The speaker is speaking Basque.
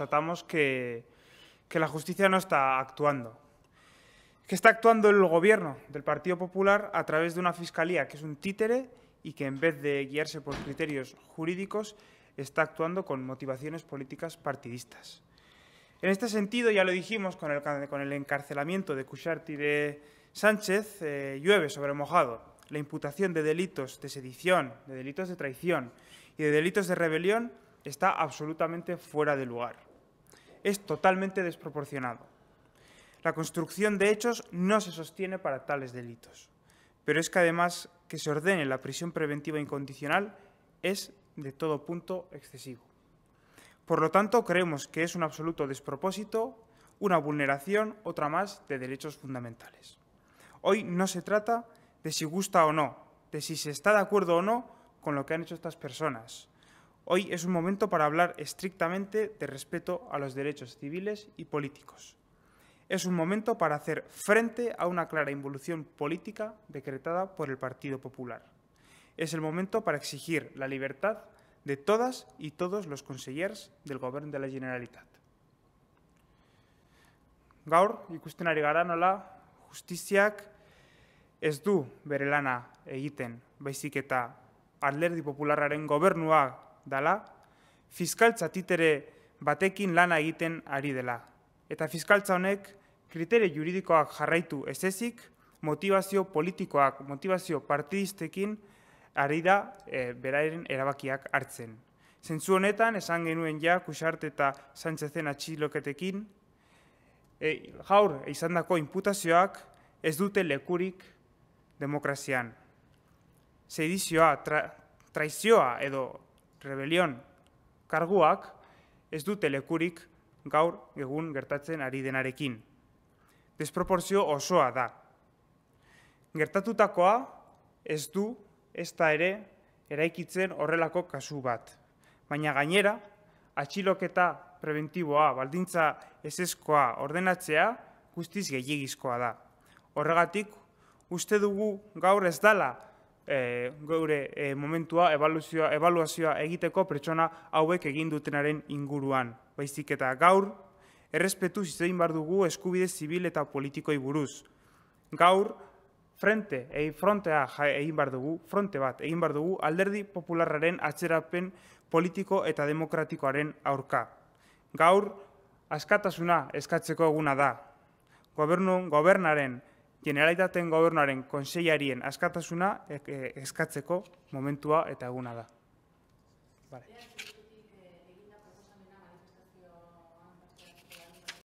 constatamos que, la justicia no está actuando. Que está actuando el gobierno del Partido Popular a través de una fiscalía que es un títere y que en vez de guiarse por criterios jurídicos está actuando con motivaciones políticas partidistas. En este sentido, ya lo dijimos con el, encarcelamiento de Cuchart y de Sánchez, eh, llueve sobre mojado la imputación de delitos de sedición, de delitos de traición y de delitos de rebelión está absolutamente fuera de lugar es totalmente desproporcionado. La construcción de hechos no se sostiene para tales delitos, pero es que además que se ordene la prisión preventiva incondicional es de todo punto excesivo. Por lo tanto, creemos que es un absoluto despropósito, una vulneración, otra más, de derechos fundamentales. Hoy no se trata de si gusta o no, de si se está de acuerdo o no con lo que han hecho estas personas, Hoy es un momento para hablar estrictamente de respeto a los derechos civiles y políticos. Es un momento para hacer frente a una clara involución política decretada por el Partido Popular. Es el momento para exigir la libertad de todas y todos los consejeros del Gobierno de la Generalitat. Gaur, ikusten gara nola, justiziak ez du baizik eta alderdi dala, fiskaltza batekin lana egiten ari dela. Eta fiskaltza honek kriterio juridikoak jarraitu ez ezik, motivazio politikoak, motivazio partidistekin ari da e, erabakiak hartzen. Zentzu honetan, esan genuen ja, kusart eta zantzezen atxiloketekin, e, jaur, izan imputazioak ez dute lekurik demokrazian. Zeidizioa, tra, traizioa edo rebelion karguak ez du telekurik gaur egun gertatzen ari denarekin. Desproporzio osoa da. Gertatutakoa ez du ez da ere eraikitzen horrelako kasu bat. Baina gainera, atxiloketa preventiboa, baldintza eseskoa ordenatzea, guztiz gehiagizkoa da. Horregatik, uste dugu gaur ez dala e, eh, gure eh, momentua evaluazioa, evaluazioa egiteko pertsona hauek egin dutenaren inguruan. Baizik eta gaur, errespetu zitzein bar dugu eskubide zibil eta politikoi buruz. Gaur, frente, ei, eh, frontea ja, egin dugu, fronte bat egin bar dugu alderdi popularraren atzerapen politiko eta demokratikoaren aurka. Gaur, askatasuna eskatzeko eguna da. Gobernu, gobernaren generalitateen gobernuaren konseiarien askatasuna eh, eh, eskatzeko momentua eta eguna da.